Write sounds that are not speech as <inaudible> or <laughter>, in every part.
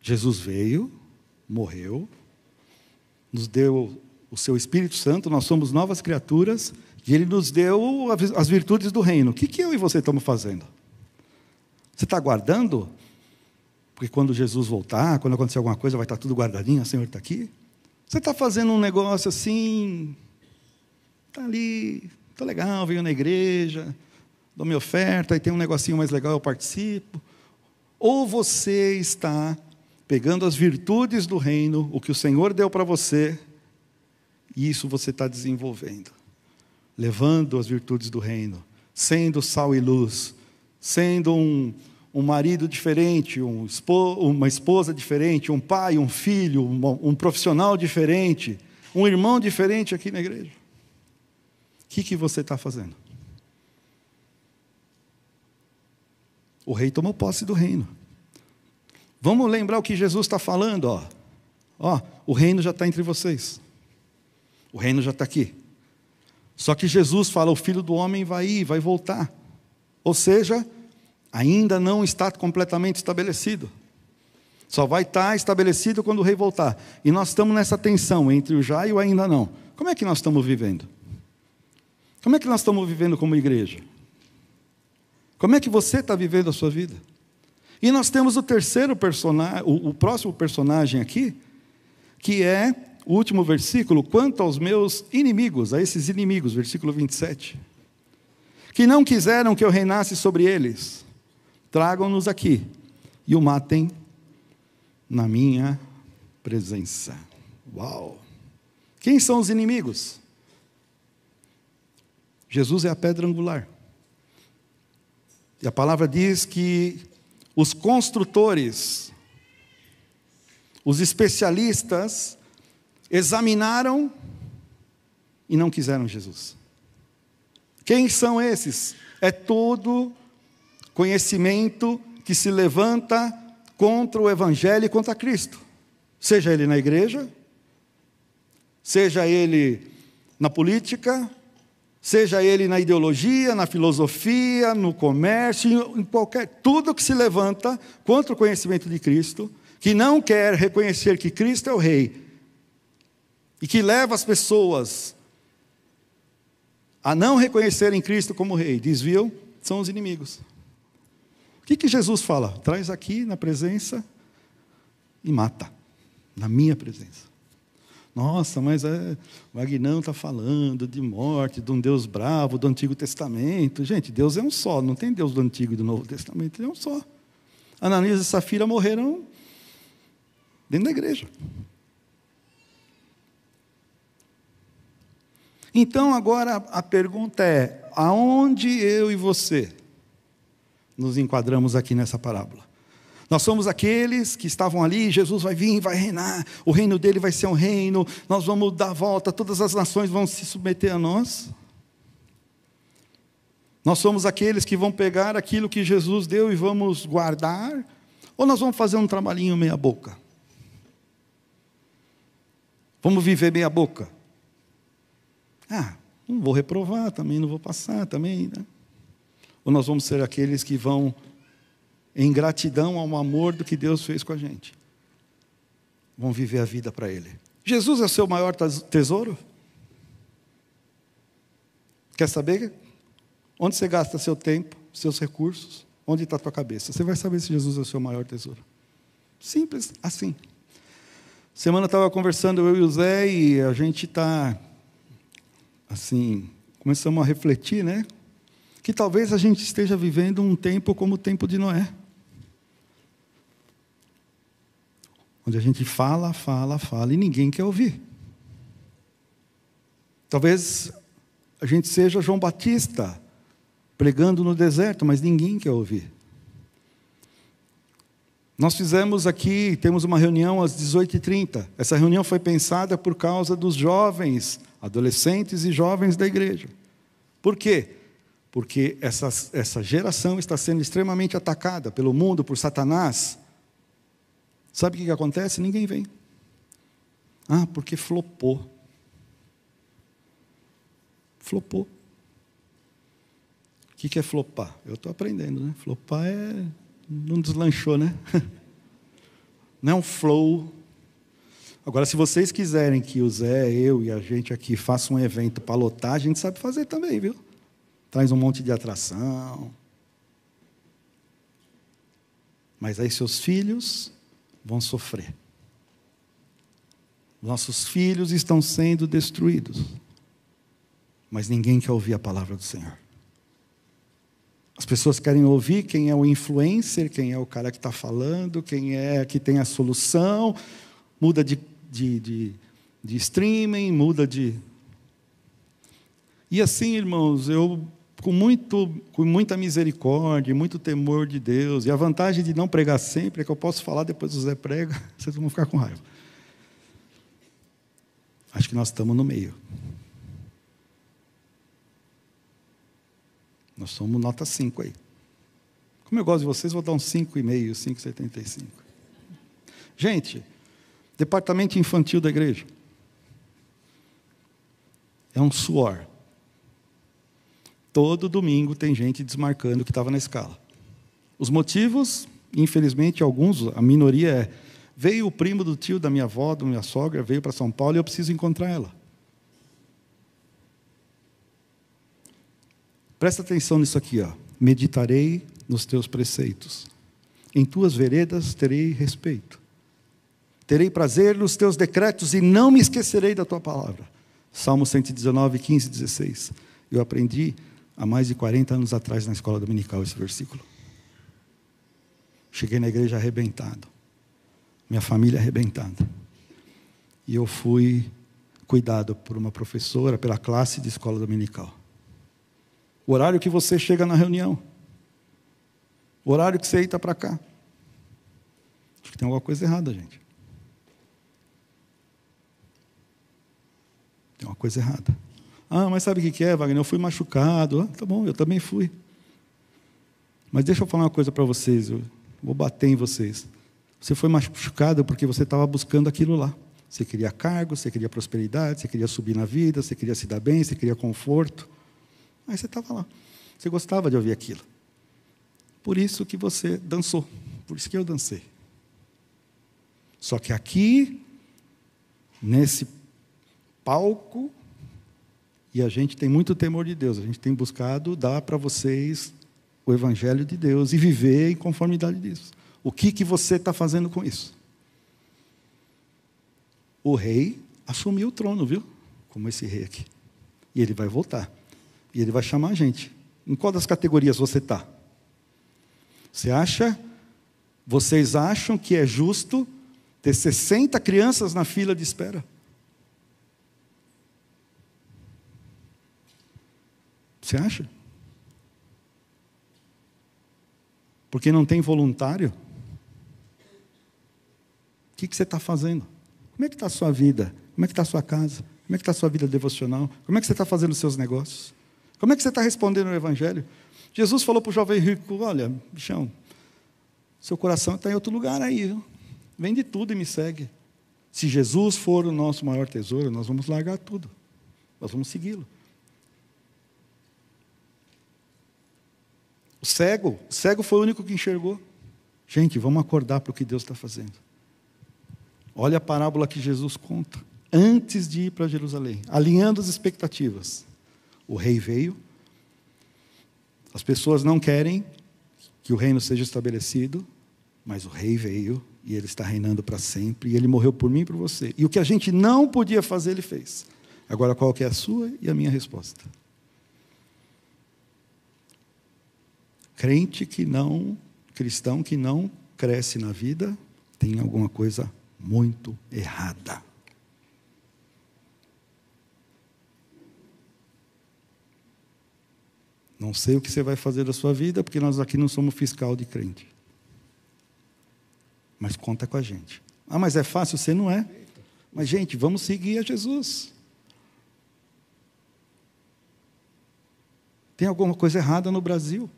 Jesus veio, morreu, nos deu o seu Espírito Santo, nós somos novas criaturas e ele nos deu as virtudes do reino. O que, que eu e você estamos fazendo? Você está guardando? Porque quando Jesus voltar, quando acontecer alguma coisa, vai estar tudo guardadinho, o Senhor está aqui? Você está fazendo um negócio assim, está ali, está legal, venho na igreja, dou minha oferta, e tem um negocinho mais legal, eu participo. Ou você está pegando as virtudes do reino, o que o Senhor deu para você, e isso você está desenvolvendo, levando as virtudes do reino, sendo sal e luz, sendo um, um marido diferente, um uma esposa diferente, um pai, um filho, um, um profissional diferente, um irmão diferente aqui na igreja. O que, que você está fazendo? O rei tomou posse do reino. Vamos lembrar o que Jesus está falando, ó. Ó, o reino já está entre vocês. O reino já está aqui. Só que Jesus fala: o filho do homem vai ir, vai voltar. Ou seja, ainda não está completamente estabelecido. Só vai estar tá estabelecido quando o rei voltar. E nós estamos nessa tensão entre o já e o ainda não. Como é que nós estamos vivendo? Como é que nós estamos vivendo como igreja? Como é que você está vivendo a sua vida? E nós temos o terceiro personagem, o, o próximo personagem aqui, que é o último versículo, quanto aos meus inimigos, a esses inimigos, versículo 27. Que não quiseram que eu reinasse sobre eles, tragam-nos aqui e o matem na minha presença. Uau! Quem são os inimigos? Jesus é a pedra angular. E a palavra diz que os construtores, os especialistas, examinaram e não quiseram Jesus. Quem são esses? É todo conhecimento que se levanta contra o Evangelho e contra Cristo, seja ele na igreja, seja ele na política, Seja ele na ideologia, na filosofia, no comércio, em qualquer. Tudo que se levanta contra o conhecimento de Cristo, que não quer reconhecer que Cristo é o Rei, e que leva as pessoas a não reconhecerem Cristo como Rei, desviam, são os inimigos. O que, que Jesus fala? Traz aqui na presença e mata, na minha presença. Nossa, mas é, Agnão está falando de morte, de um Deus bravo do Antigo Testamento. Gente, Deus é um só, não tem Deus do Antigo e do Novo Testamento, é um só. Ananias e Safira morreram dentro da igreja. Então, agora a pergunta é: aonde eu e você nos enquadramos aqui nessa parábola? Nós somos aqueles que estavam ali, Jesus vai vir, vai reinar, o reino dele vai ser um reino, nós vamos dar a volta, todas as nações vão se submeter a nós. Nós somos aqueles que vão pegar aquilo que Jesus deu e vamos guardar, ou nós vamos fazer um trabalhinho meia boca? Vamos viver meia boca? Ah, não vou reprovar, também não vou passar, também. Né? Ou nós vamos ser aqueles que vão em gratidão ao amor do que Deus fez com a gente. Vão viver a vida para Ele. Jesus é o seu maior tesouro? Quer saber onde você gasta seu tempo, seus recursos, onde está a tua cabeça? Você vai saber se Jesus é o seu maior tesouro. Simples assim. Semana estava conversando eu e o Zé e a gente está assim começamos a refletir, né? que talvez a gente esteja vivendo um tempo como o tempo de Noé. Onde a gente fala, fala, fala e ninguém quer ouvir. Talvez a gente seja João Batista pregando no deserto, mas ninguém quer ouvir. Nós fizemos aqui, temos uma reunião às 18h30. Essa reunião foi pensada por causa dos jovens, adolescentes e jovens da igreja. Por quê? porque essa, essa geração está sendo extremamente atacada pelo mundo, por Satanás. Sabe o que, acontece? Ninguém vem. Ah, porque flopou. Flopou. O que, que é flopar? Eu estou aprendendo, né? Flopar é. Não deslanchou, né? <laughs> Não é um flow. Agora, se vocês quiserem que o Zé, eu e a gente aqui faça um evento para lotar, a gente sabe fazer também, viu? traz um monte de atração. Mas aí seus filhos vão sofrer. Nossos filhos estão sendo destruídos. Mas ninguém quer ouvir a palavra do Senhor. As pessoas querem ouvir quem é o influencer, quem é o cara que está falando, quem é que tem a solução, muda de, de, de, de streaming, muda de. E assim, irmãos, eu com, muito, com muita misericórdia, muito temor de Deus. E a vantagem de não pregar sempre é que eu posso falar, depois do Zé prega, <laughs> vocês vão ficar com raiva. Acho que nós estamos no meio. Nós somos nota 5 aí. Como eu gosto de vocês, vou dar um 5,5, 5,75. Gente, departamento infantil da igreja. É um suor. Todo domingo tem gente desmarcando que estava na escala. Os motivos, infelizmente, alguns, a minoria é: veio o primo do tio da minha avó, da minha sogra, veio para São Paulo e eu preciso encontrar ela. Presta atenção nisso aqui, ó. Meditarei nos teus preceitos. Em tuas veredas terei respeito. Terei prazer nos teus decretos e não me esquecerei da tua palavra. Salmo 119, 15, 16. Eu aprendi há mais de 40 anos atrás na escola dominical esse versículo. Cheguei na igreja arrebentado, minha família arrebentada. E eu fui cuidado por uma professora, pela classe de escola dominical. O horário que você chega na reunião, o horário que você está para cá. Acho que tem alguma coisa errada, gente. Tem uma coisa errada. Ah, mas sabe o que é, Wagner? Eu fui machucado. Ah, tá bom, eu também fui. Mas deixa eu falar uma coisa para vocês, eu vou bater em vocês. Você foi machucado porque você estava buscando aquilo lá. Você queria cargo, você queria prosperidade, você queria subir na vida, você queria se dar bem, você queria conforto. Aí você estava lá. Você gostava de ouvir aquilo. Por isso que você dançou. Por isso que eu dancei. Só que aqui, nesse palco, e a gente tem muito temor de Deus, a gente tem buscado dar para vocês o Evangelho de Deus e viver em conformidade disso. O que, que você está fazendo com isso? O rei assumiu o trono, viu? Como esse rei aqui. E ele vai voltar. E ele vai chamar a gente. Em qual das categorias você está? Você acha? Vocês acham que é justo ter 60 crianças na fila de espera? Você acha? Porque não tem voluntário? O que, que você está fazendo? Como é que está a sua vida? Como é que está a sua casa? Como é que está a sua vida devocional? Como é que você está fazendo os seus negócios? Como é que você está respondendo o Evangelho? Jesus falou para o jovem rico: Olha, bichão, seu coração está em outro lugar aí. Viu? Vende tudo e me segue. Se Jesus for o nosso maior tesouro, nós vamos largar tudo. Nós vamos segui-lo. O cego, o cego foi o único que enxergou. Gente, vamos acordar para o que Deus está fazendo. Olha a parábola que Jesus conta antes de ir para Jerusalém, alinhando as expectativas. O rei veio, as pessoas não querem que o reino seja estabelecido, mas o rei veio e ele está reinando para sempre, e ele morreu por mim e por você. E o que a gente não podia fazer, ele fez. Agora, qual que é a sua e a minha resposta? crente que não, cristão que não cresce na vida, tem alguma coisa muito errada. Não sei o que você vai fazer da sua vida, porque nós aqui não somos fiscal de crente. Mas conta com a gente. Ah, mas é fácil? Você não é. Mas, gente, vamos seguir a Jesus. Tem alguma coisa errada no Brasil?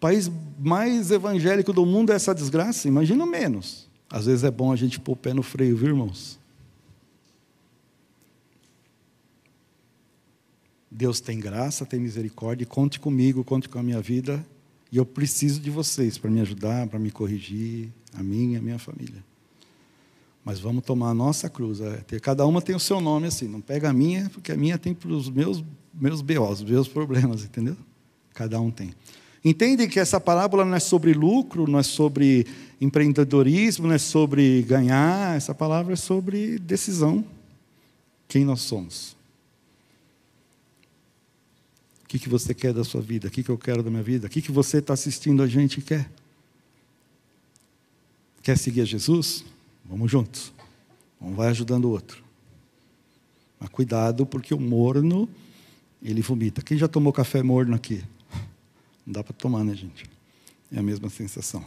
país mais evangélico do mundo é essa desgraça? Imagina menos. Às vezes é bom a gente pôr o pé no freio, viu, irmãos? Deus tem graça, tem misericórdia, conte comigo, conte com a minha vida, e eu preciso de vocês para me ajudar, para me corrigir, a mim e a minha família. Mas vamos tomar a nossa cruz. É, cada uma tem o seu nome, assim. Não pega a minha, porque a minha tem para os meus, meus BOs, os meus problemas, entendeu? Cada um tem. Entendem que essa parábola não é sobre lucro, não é sobre empreendedorismo, não é sobre ganhar, essa palavra é sobre decisão. Quem nós somos? O que, que você quer da sua vida? O que, que eu quero da minha vida? O que, que você está assistindo a gente quer? Quer seguir a Jesus? Vamos juntos. Um vai ajudando o outro. Mas cuidado, porque o morno, ele vomita. Quem já tomou café morno aqui? Não dá para tomar, né, gente? É a mesma sensação.